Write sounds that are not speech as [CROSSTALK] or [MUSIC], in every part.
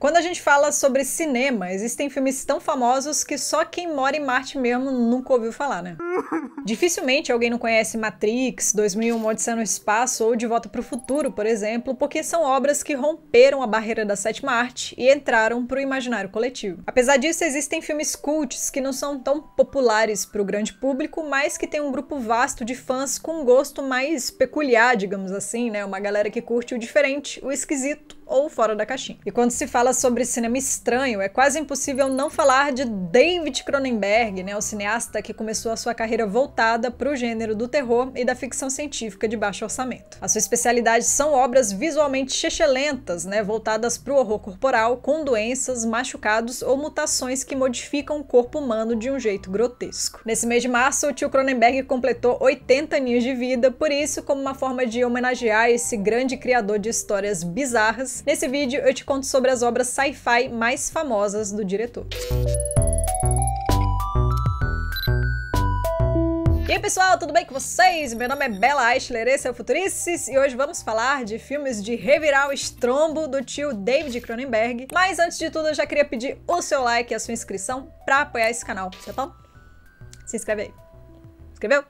Quando a gente fala sobre cinema, existem filmes tão famosos que só quem mora em Marte mesmo nunca ouviu falar, né? [LAUGHS] Dificilmente alguém não conhece Matrix, 2001 Odisseia no Espaço ou De Volta para o Futuro, por exemplo, porque são obras que romperam a barreira da sétima arte e entraram para o imaginário coletivo. Apesar disso, existem filmes cults que não são tão populares para o grande público, mas que têm um grupo vasto de fãs com um gosto mais peculiar, digamos assim, né? Uma galera que curte o diferente, o esquisito ou fora da caixinha. E quando se fala sobre cinema estranho, é quase impossível não falar de David Cronenberg, né, o cineasta que começou a sua carreira voltada para o gênero do terror e da ficção científica de baixo orçamento. A sua especialidade são obras visualmente chechelentas, né, voltadas para o horror corporal, com doenças, machucados ou mutações que modificam o corpo humano de um jeito grotesco. Nesse mês de março, o tio Cronenberg completou 80 aninhos de vida, por isso, como uma forma de homenagear esse grande criador de histórias bizarras, Nesse vídeo eu te conto sobre as obras sci-fi mais famosas do diretor. E aí, pessoal, tudo bem com vocês? Meu nome é Bela Eichler, esse é o Futurices e hoje vamos falar de filmes de revirar o estrombo do tio David Cronenberg. Mas antes de tudo, eu já queria pedir o seu like e a sua inscrição para apoiar esse canal. Você bom Se inscreve aí. Inscreveu?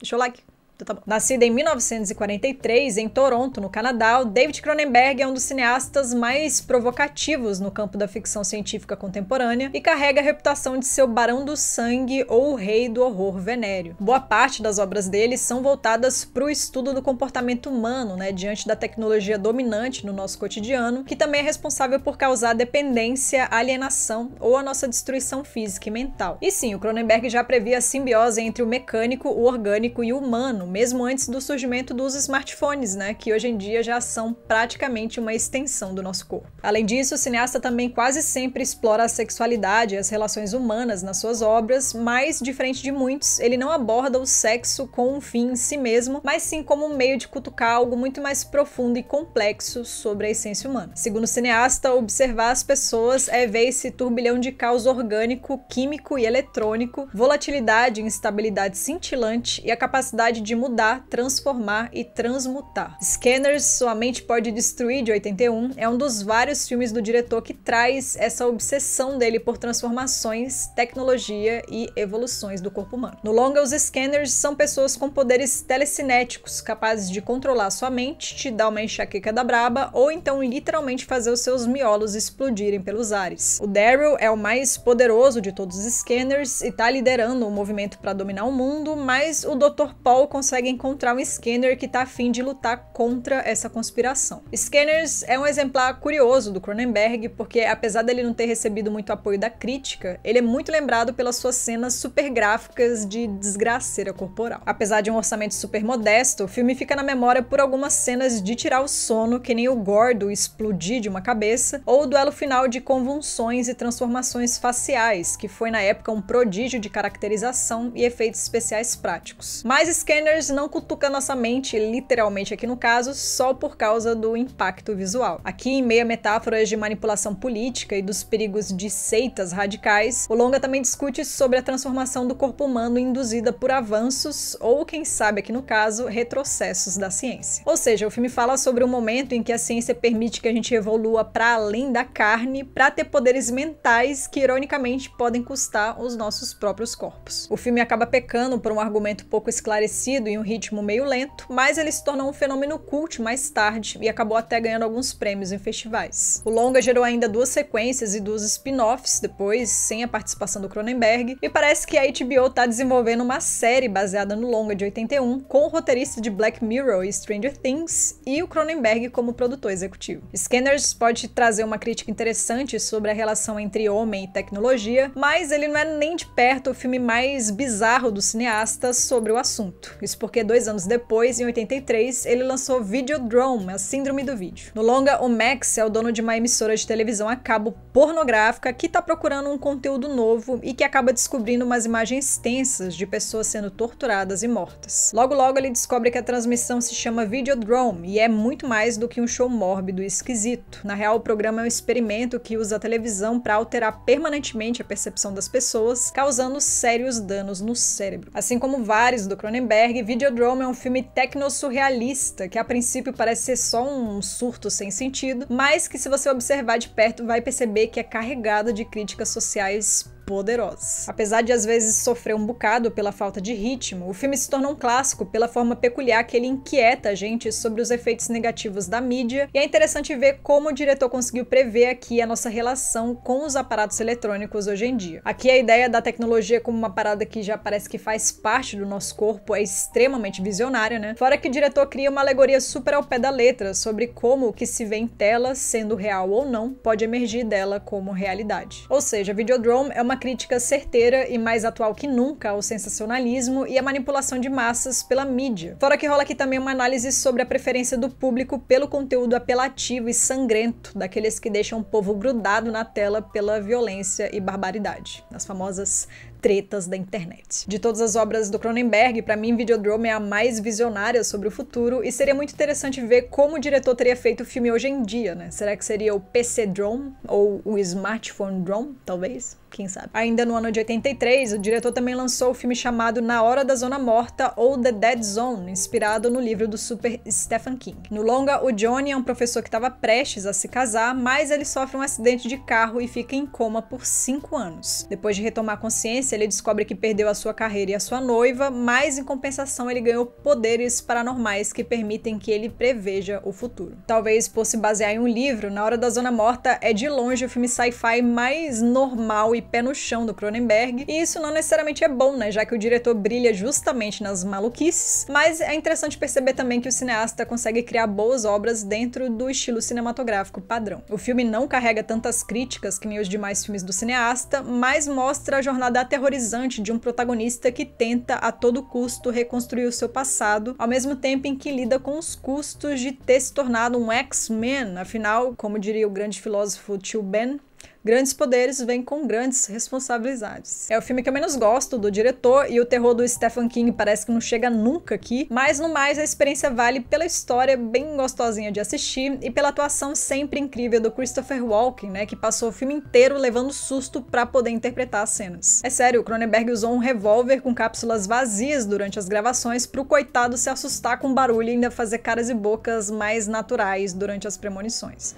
Deixa o like tá bom. Nascido em 1943 em Toronto, no Canadá, o David Cronenberg é um dos cineastas mais provocativos no campo da ficção científica contemporânea e carrega a reputação de ser o Barão do Sangue ou o Rei do Horror Venéreo. Boa parte das obras dele são voltadas para o estudo do comportamento humano, né, diante da tecnologia dominante no nosso cotidiano, que também é responsável por causar dependência, alienação ou a nossa destruição física e mental. E sim, o Cronenberg já previa a simbiose entre o mecânico, o orgânico e o humano, mesmo antes do surgimento dos smartphones, né, que hoje em dia já são praticamente uma extensão do nosso corpo. Além disso, o cineasta também quase sempre explora a sexualidade e as relações humanas nas suas obras, mas, diferente de muitos, ele não aborda o sexo com um fim em si mesmo, mas sim como um meio de cutucar algo muito mais profundo e complexo sobre a essência humana. Segundo o cineasta, observar as pessoas é ver esse turbilhão de caos orgânico, químico e eletrônico, volatilidade, instabilidade cintilante e a capacidade de mudar, transformar e transmutar. Scanners, Sua Mente Pode Destruir, de 81, é um dos vários filmes do diretor que traz essa obsessão dele por transformações, tecnologia e evoluções do corpo humano. No longa, os Scanners são pessoas com poderes telecinéticos, capazes de controlar sua mente, te dar uma enxaqueca da braba ou então literalmente fazer os seus miolos explodirem pelos ares. O Daryl é o mais poderoso de todos os Scanners e tá liderando o um movimento para dominar o mundo, mas o Dr. Paul consegue encontrar um scanner que está afim de lutar contra essa conspiração. Scanners é um exemplar curioso do Cronenberg, porque apesar dele não ter recebido muito apoio da crítica, ele é muito lembrado pelas suas cenas super gráficas de desgraceira corporal. Apesar de um orçamento super modesto, o filme fica na memória por algumas cenas de tirar o sono, que nem o gordo explodir de uma cabeça, ou o duelo final de convulsões e transformações faciais, que foi na época um prodígio de caracterização e efeitos especiais práticos. Mas Scanner não cutuca nossa mente, literalmente aqui no caso, só por causa do impacto visual. Aqui, em meio a metáforas de manipulação política e dos perigos de seitas radicais, o longa também discute sobre a transformação do corpo humano induzida por avanços, ou quem sabe aqui no caso, retrocessos da ciência. Ou seja, o filme fala sobre o um momento em que a ciência permite que a gente evolua para além da carne para ter poderes mentais que, ironicamente, podem custar os nossos próprios corpos. O filme acaba pecando por um argumento pouco esclarecido rápido, em um ritmo meio lento, mas ele se tornou um fenômeno cult mais tarde e acabou até ganhando alguns prêmios em festivais. O longa gerou ainda duas sequências e duas spin-offs depois, sem a participação do Cronenberg, e parece que a HBO tá desenvolvendo uma série baseada no longa de 81, com o roteirista de Black Mirror e Stranger Things e o Cronenberg como produtor executivo. Scanners pode trazer uma crítica interessante sobre a relação entre homem e tecnologia, mas ele não é nem de perto o filme mais bizarro do cineasta sobre o assunto. Isso porque dois anos depois, em 83, ele lançou Videodrome, a Síndrome do Vídeo. No longa, o Max é o dono de uma emissora de televisão a cabo pornográfica que tá procurando um conteúdo novo e que acaba descobrindo umas imagens tensas de pessoas sendo torturadas e mortas. Logo logo ele descobre que a transmissão se chama Videodrome e é muito mais do que um show mórbido e esquisito. Na real, o programa é um experimento que usa a televisão para alterar permanentemente a percepção das pessoas, causando sérios danos no cérebro. Assim como vários do Cronenberg, Videodrome é um filme tecno-surrealista, que a princípio parece ser só um surto sem sentido, mas que se você observar de perto vai perceber que é carregado de críticas sociais poderosos. Apesar de às vezes sofrer um bocado pela falta de ritmo, o filme se tornou um clássico pela forma peculiar que ele inquieta a gente sobre os efeitos negativos da mídia, e é interessante ver como o diretor conseguiu prever aqui a nossa relação com os aparatos eletrônicos hoje em dia. Aqui a ideia da tecnologia como uma parada que já parece que faz parte do nosso corpo é extremamente visionária, né? Fora que o diretor cria uma alegoria super ao pé da letra sobre como o que se vê em tela, sendo real ou não, pode emergir dela como realidade. Ou seja, Videodrome é uma crítica certeira e mais atual que nunca ao sensacionalismo e a manipulação de massas pela mídia. Fora que rola aqui também uma análise sobre a preferência do público pelo conteúdo apelativo e sangrento, daqueles que deixam o povo grudado na tela pela violência e barbaridade, as famosas tretas da internet. De todas as obras do Cronenberg, para mim Videodrome é a mais visionária sobre o futuro e seria muito interessante ver como o diretor teria feito o filme hoje em dia, né? Será que seria o PC Drone ou o Smartphone Drone, talvez? Quem sabe? Ainda no ano de 83, o diretor também lançou o filme chamado Na Hora da Zona Morta ou The Dead Zone, inspirado no livro do super Stephen King. No longa, o Johnny é um professor que estava prestes a se casar, mas ele sofre um acidente de carro e fica em coma por 5 anos. Depois de retomar consciência, ele descobre que perdeu a sua carreira e a sua noiva, mas em compensação ele ganhou poderes paranormais que permitem que ele preveja o futuro. Talvez por se basear em um livro, Na Hora da Zona Morta é de longe o filme sci-fi mais normal e pé no chão do Cronenberg, e isso não necessariamente é bom, né, já que o diretor brilha justamente nas maluquices, mas é interessante perceber também que o cineasta consegue criar boas obras dentro do estilo cinematográfico padrão. O filme não carrega tantas críticas que nem os demais filmes do cineasta, mas mostra a jornada até aterrorizante de um protagonista que tenta a todo custo reconstruir o seu passado, ao mesmo tempo em que lida com os custos de ter se tornado um X-Men, afinal, como diria o grande filósofo Tio Ben, Grandes poderes vêm com grandes responsabilidades. É o filme que eu menos gosto do diretor e o terror do Stephen King parece que não chega nunca aqui, mas no mais a experiência vale pela história bem gostosinha de assistir e pela atuação sempre incrível do Christopher Walken, né, que passou o filme inteiro levando susto para poder interpretar as cenas. É sério, o Cronenberg usou um revólver com cápsulas vazias durante as gravações pro coitado se assustar com barulho e ainda fazer caras e bocas mais naturais durante as premonições.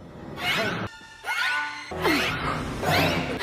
Thank you.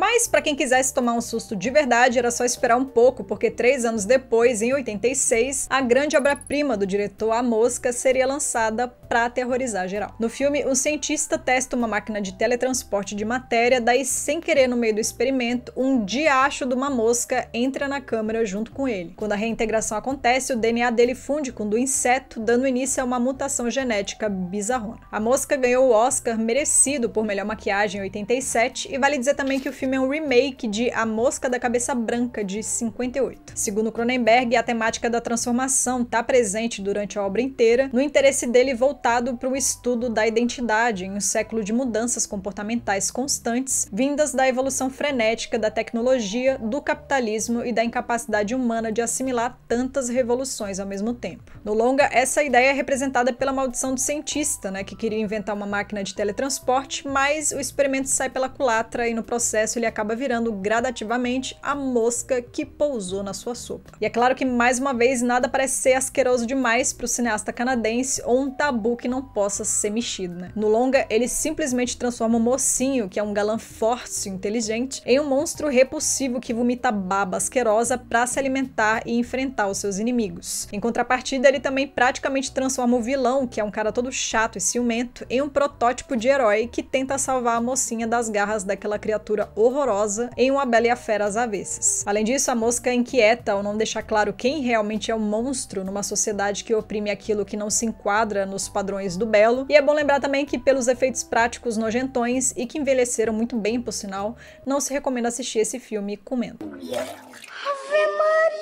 Mas para quem quisesse tomar um susto de verdade, era só esperar um pouco, porque três anos depois, em 86, a grande obra-prima do diretor A Mosca seria lançada para aterrorizar geral. No filme, um cientista testa uma máquina de teletransporte de matéria, daí sem querer no meio do experimento, um diacho de uma mosca entra na câmera junto com ele. Quando a reintegração acontece, o DNA dele funde com o do inseto, dando início a uma mutação genética bizarrona. A mosca ganhou o Oscar merecido por melhor maquiagem em 87 e vale dizer também que o filme filme é um remake de A Mosca da Cabeça Branca, de 58. Segundo Cronenberg, a temática da transformação está presente durante a obra inteira, no interesse dele voltado para o estudo da identidade em um século de mudanças comportamentais constantes, vindas da evolução frenética da tecnologia, do capitalismo e da incapacidade humana de assimilar tantas revoluções ao mesmo tempo. No longa, essa ideia é representada pela maldição do cientista, né, que queria inventar uma máquina de teletransporte, mas o experimento sai pela culatra e no processo ele acaba virando gradativamente a mosca que pousou na sua sopa. E é claro que, mais uma vez, nada parece ser asqueroso demais para o cineasta canadense ou um tabu que não possa ser mexido, né? No longa, ele simplesmente transforma o mocinho, que é um galã forte e inteligente, em um monstro repulsivo que vomita baba asquerosa para se alimentar e enfrentar os seus inimigos. Em contrapartida, ele também praticamente transforma o vilão, que é um cara todo chato e ciumento, em um protótipo de herói que tenta salvar a mocinha das garras daquela criatura horrorosa horrorosa em Uma Bela e a Fera às avessas. Além disso, a mosca inquieta ao não deixar claro quem realmente é o um monstro numa sociedade que oprime aquilo que não se enquadra nos padrões do belo. E é bom lembrar também que, pelos efeitos práticos nojentões e que envelheceram muito bem, por sinal, não se recomenda assistir esse filme comendo. Yeah.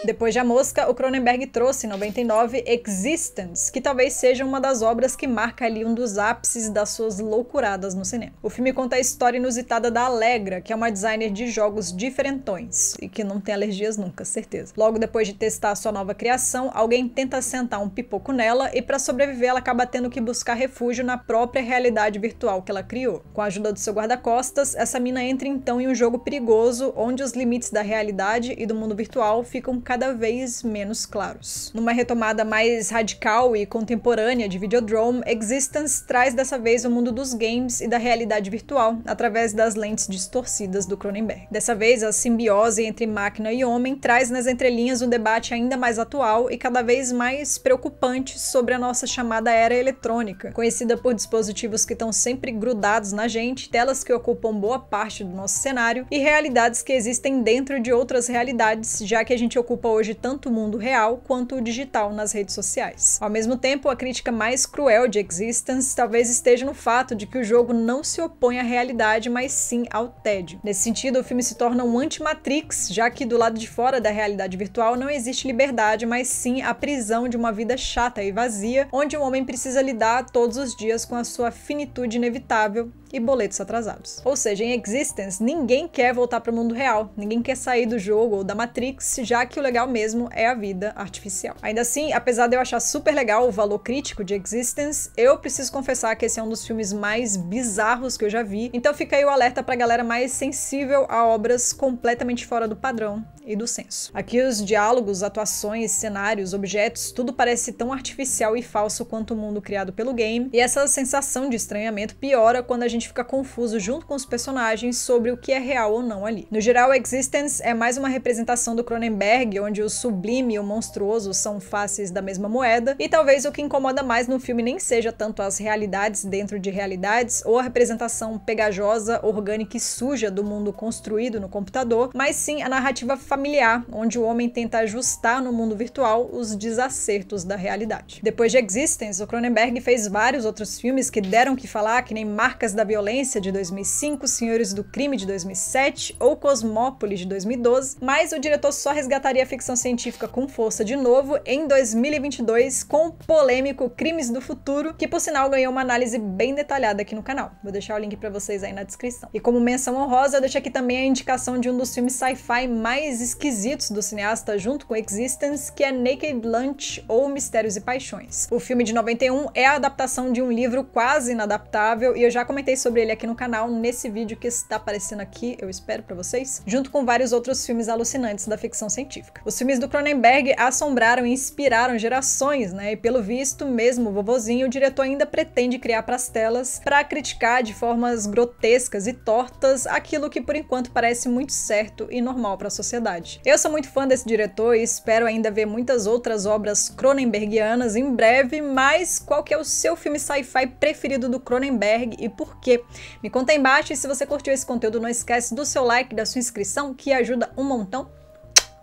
Depois de A Mosca, o Cronenberg trouxe em 99 Existence, que talvez seja uma das obras que marca ali um dos ápices das suas loucuradas no cinema. O filme conta a história inusitada da Alegra, que é uma designer de jogos diferentões e que não tem alergias nunca, certeza. Logo depois de testar sua nova criação, alguém tenta sentar um pipoco nela e para sobreviver ela acaba tendo que buscar refúgio na própria realidade virtual que ela criou. Com a ajuda do seu guarda-costas, essa mina entra então em um jogo perigoso onde os limites da realidade e do mundo virtual ficam cada vez menos claros. Numa retomada mais radical e contemporânea de Videodrome, Existence traz dessa vez o mundo dos games e da realidade virtual através das lentes distorcidas do Cronenberg. Dessa vez, a simbiose entre máquina e homem traz nas entrelinhas um debate ainda mais atual e cada vez mais preocupante sobre a nossa chamada era eletrônica, conhecida por dispositivos que estão sempre grudados na gente, telas que ocupam boa parte do nosso cenário e realidades que existem dentro de outras realidades, já que a gente ocupa ocupa hoje tanto o mundo real quanto o digital nas redes sociais. Ao mesmo tempo, a crítica mais cruel de Existence talvez esteja no fato de que o jogo não se opõe à realidade, mas sim ao tédio. Nesse sentido, o filme se torna um anti-Matrix, já que do lado de fora da realidade virtual não existe liberdade, mas sim a prisão de uma vida chata e vazia, onde o um homem precisa lidar todos os dias com a sua finitude inevitável, e boletos atrasados. Ou seja, em Existence, ninguém quer voltar para o mundo real, ninguém quer sair do jogo ou da Matrix, já que o legal mesmo é a vida artificial. Ainda assim, apesar de eu achar super legal o valor crítico de Existence, eu preciso confessar que esse é um dos filmes mais bizarros que eu já vi, então fica aí o alerta para a galera mais sensível a obras completamente fora do padrão e do senso. Aqui os diálogos, atuações, cenários, objetos, tudo parece tão artificial e falso quanto o mundo criado pelo game, e essa sensação de estranhamento piora quando a gente gente fica confuso junto com os personagens sobre o que é real ou não ali. No geral, Existence é mais uma representação do Cronenberg, onde o sublime e o monstruoso são faces da mesma moeda, e talvez o que incomoda mais no filme nem seja tanto as realidades dentro de realidades ou a representação pegajosa, orgânica e suja do mundo construído no computador, mas sim a narrativa familiar, onde o homem tenta ajustar no mundo virtual os desacertos da realidade. Depois de Existence, o Cronenberg fez vários outros filmes que deram que falar, que nem Marcas da Violência de 2005, Senhores do Crime de 2007 ou Cosmópolis de 2012, mas o diretor só resgataria a ficção científica com força de novo em 2022 com o polêmico Crimes do Futuro, que por sinal ganhou uma análise bem detalhada aqui no canal. Vou deixar o link para vocês aí na descrição. E como menção honrosa, eu deixo aqui também a indicação de um dos filmes sci-fi mais esquisitos do cineasta junto com Existence, que é Naked Lunch ou Mistérios e Paixões. O filme de 91 é a adaptação de um livro quase inadaptável e eu já comentei sobre ele aqui no canal nesse vídeo que está aparecendo aqui, eu espero para vocês, junto com vários outros filmes alucinantes da ficção científica. Os filmes do Cronenberg assombraram e inspiraram gerações, né? E pelo visto, mesmo o vovozinho, o diretor ainda pretende criar para as telas para criticar de formas grotescas e tortas aquilo que por enquanto parece muito certo e normal para a sociedade. Eu sou muito fã desse diretor e espero ainda ver muitas outras obras cronenbergianas em breve, mas qual que é o seu filme sci-fi preferido do Cronenberg e por que porquê. Me conta aí embaixo e se você curtiu esse conteúdo, não esquece do seu like, da sua inscrição, que ajuda um montão.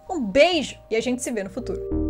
Um beijo e a gente se vê no futuro.